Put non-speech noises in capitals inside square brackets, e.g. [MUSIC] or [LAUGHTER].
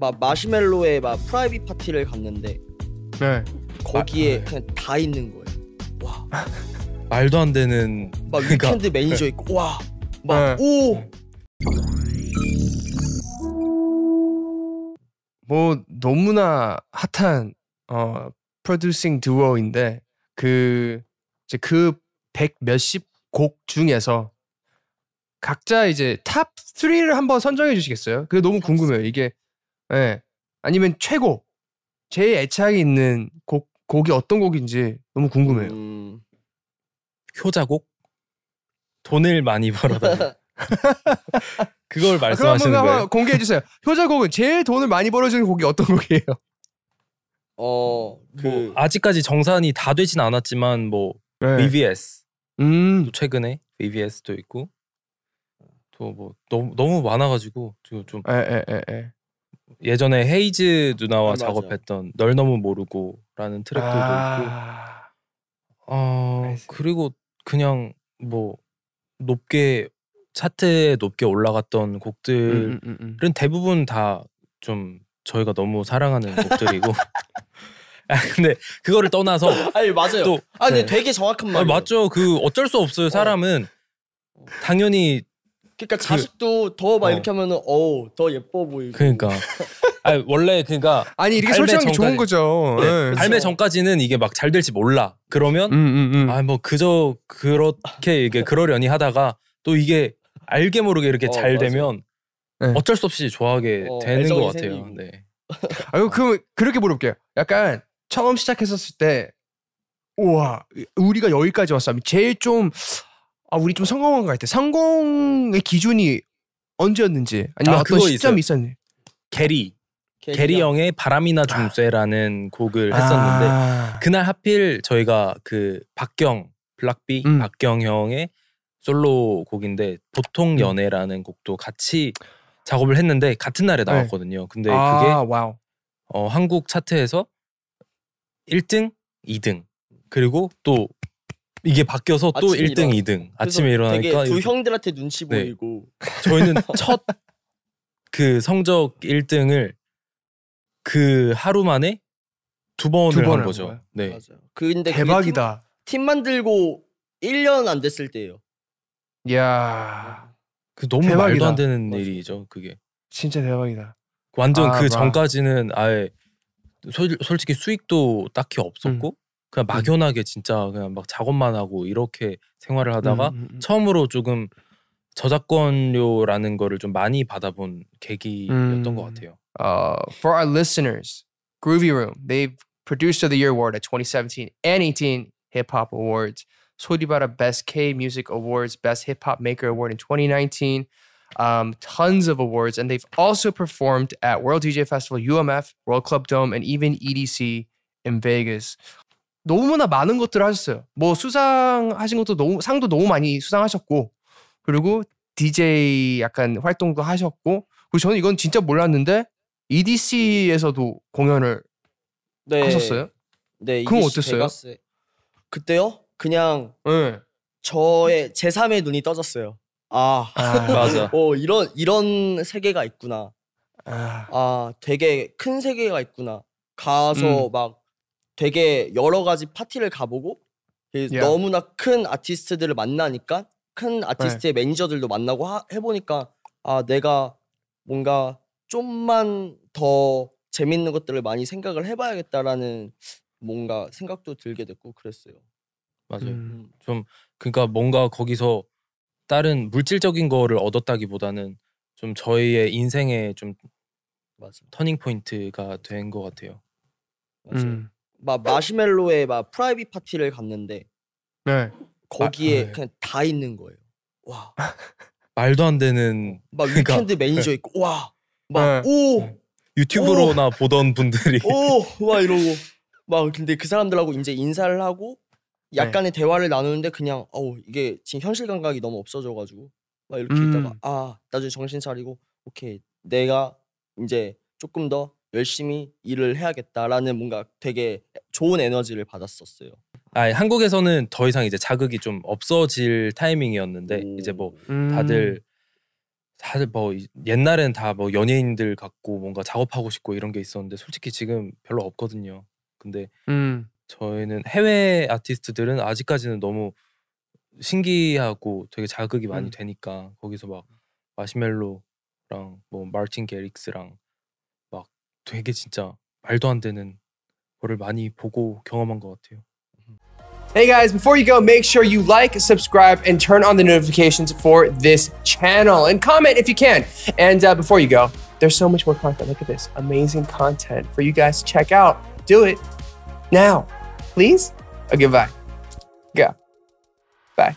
막마시멜로의막 프라이빗 파티를 갔는데 네. 거기에 아, 네. 그냥 다 있는 거예요. 와 [LAUGHS] 말도 안 되는 막 그러니까, 위켄드 네. 매니저 있고 와막오 네. 뭐 너무나 핫한 어 프로듀싱 듀오인데 그 이제 그백 몇십 곡 중에서 각자 이제 탑 3를 한번 선정해 주시겠어요? 그게 너무 궁금해요. 이게 예. 아니면 최고 제일 애착이 있는 곡 곡이 어떤 곡인지 너무 궁금해요. 음... 효자곡? 돈을 많이 벌어다. [LAUGHS] 그걸 아, 말씀하시는 아, 거예요. 공개해 주세요. 효자곡은 제일 돈을 많이 벌어주는 곡이 어떤 곡이에요? 어, 그뭐 아직까지 정산이 다 되진 않았지만 뭐 네. VVS. 음. 또 최근에 VVS도 있고 또 뭐 너무 너무 많아 가지고 지금 좀 에, 에, 에, 에. 예전에 헤이즈 누나와 아, 작업했던 널 너무 모르고라는 트랙들도 아~ 있고 어, 그리고 그냥 뭐 높게 차트에 높게 올라갔던 곡들은 음, 음, 음, 음. 대부분 다 좀 저희가 너무 사랑하는 [LAUGHS] 곡들이고 아, 근데 그거를 떠나서 [LAUGHS] 아니 맞아요. 또, 아니 네. 되게 정확한 아, 말. 아니, 맞죠. 그 어쩔 수 없어요. 어. 사람은 어. 당연히 그러니까 그 자식도 더막 어. 이렇게 하면은 어우 더 예뻐 보이고. 그러니까. 아 원래 그러니까 [LAUGHS] 아니 이렇게 솔직한 게 좋은 거죠. 네, 네. 발매 전까지는 이게 막 잘 될지 몰라. 그러면 음, 음, 음. 아뭐 그저 그렇게 이게 그러려니 하다가 또 이게 알게 모르게 이렇게 어, 잘 맞아. 되면 네. 어쩔 수 없이 좋아하게 어, 되는 것 같아요. 생긴. 네. [LAUGHS] 아유 그 그렇게 물어볼게요. 약간 처음 시작했었을 때 우와 우리가 여기까지 왔어. 제일 좀아 우리 좀 성공한 것 같아. 성공의 기준이 언제였는지 아니면 아, 어떤 시점이 있어요. 있었는 게리 게리 형의 바람이나 좀 아. 쐬라는 아. 곡을 했었는데 아. 그날 하필 저희가 그 박경 블락비 음. 박경 형의 솔로 곡인데 보통 음. 연애라는 곡도 같이 작업을 했는데 같은 날에 네. 나왔거든요. 네. 근데 아, 그게 와우. 어, 한국 차트에서 1등, 2등 그리고 또 이게 바뀌어서 또 1등, 2등. 아침에 일어나니까 두 형들한테 눈치 네. 보이고. 저희는 [LAUGHS] 첫 그 성적 1등을 그 하루 만에 두 번을 두 번을 한 거죠. 한 네. 맞아요. 근데 대박이다. 팀, 팀, 만들고 1년 안 됐을 때예요. 야. 그 너무 대박이다. 말도 안 되는 맞아. 일이죠, 그게. 진짜 대박이다. 완전 아, 그 전까지는 아예 솔, 솔직히 수익도 딱히 없었고 음. 그냥 막연하게 진짜 그냥 막 작업만 하고 이렇게 생활을 하다가 처음으로 조금 저작권료라는 거를 좀 많이 받아본 계기였던 것 같아요. Uh, for our listeners, Groovy Room, they've produced of the year award at 2017 and 18 Hip Hop Awards. Sodibara Best K Music Awards, Best Hip Hop Maker Award in 2019, um, tons of awards. And they've also performed at World DJ Festival, UMF, World Club Dome, and even EDC in Vegas. 너무나 많은 것들을 하셨어요. 뭐 수상하신 것도 너무 상도 너무 많이 수상하셨고 그리고 DJ 약간 활동도 하셨고 그리고 저는 이건 진짜 몰랐는데 EDC에서도 공연을 네. 하셨어요? 네. 그럼 e 어땠어요? 베가스. 그때요? 그냥 네. 저의 제3의 눈이 떠졌어요. 아, 아 [LAUGHS] 맞아. 어 이런 이런 세계가 있구나. 아, 아 되게 큰 세계가 있구나. 가서 음. 막 되게 여러 가지 파티를 가보고 그 yeah. 너무나 큰 아티스트들을 만나니까 큰 아티스트의 right. 매니저들도 만나고 하, 해보니까 아 내가 뭔가 좀만 더 재밌는 것들을 많이 생각을 해봐야겠다라는 뭔가 생각도 들게 됐고 그랬어요. 맞아요. 음. 음. 좀 그러니까 뭔가 거기서 다른 물질적인 거를 얻었다기보다는 좀 저희의 인생의 좀 맞아. 터닝 포인트가 된 것 같아요. 맞아요. 음. 막마시멜로의막 프라이빗 파티를 갔는데 네. 거기에 아, 네. 그냥 다 있는 거예요. 와 [LAUGHS] 말도 안 되는 어, 막 그러니까, 위켄드 매니저 네. 있고 와막오 네. 네. 유튜브로나 오. 보던 분들이 오와 이러고 막 근데 그 사람들하고 이제 인사를 하고 네. 약간의 대화를 나누는데 그냥 어우 이게 지금 현실 감각이 너무 없어져가지고 막 이렇게 음. 있다가 아 나중에 정신 차리고 오케이 내가 이제 조금 더 열심히 일을 해야겠다라는 뭔가 되게 좋은 에너지를 받았었어요. 아, 한국에서는 더 이상 이제 자극이 좀 없어질 타이밍이었는데 오. 이제 뭐 음. 다들 다들 뭐 옛날엔 다뭐 연예인들 같고 뭔가 작업하고 싶고 이런 게 있었는데 솔직히 지금 별로 없거든요. 근데 음. 저희는 해외 아티스트들은 아직까지는 너무 신기하고 되게 자극이 많이 음. 되니까 거기서 막 마시멜로랑 뭐 마틴 게릭스랑 되게 진짜 말도 안 되는 거를 많이 보고 경험한 것 같아요. Hey guys, before you go, make sure you like, subscribe, and turn on the notifications for this channel. And comment if you can. And uh, before you go, there's so much more content. Look at this amazing content for you guys to check out. Do it now, please. Okay, bye. Go. Bye.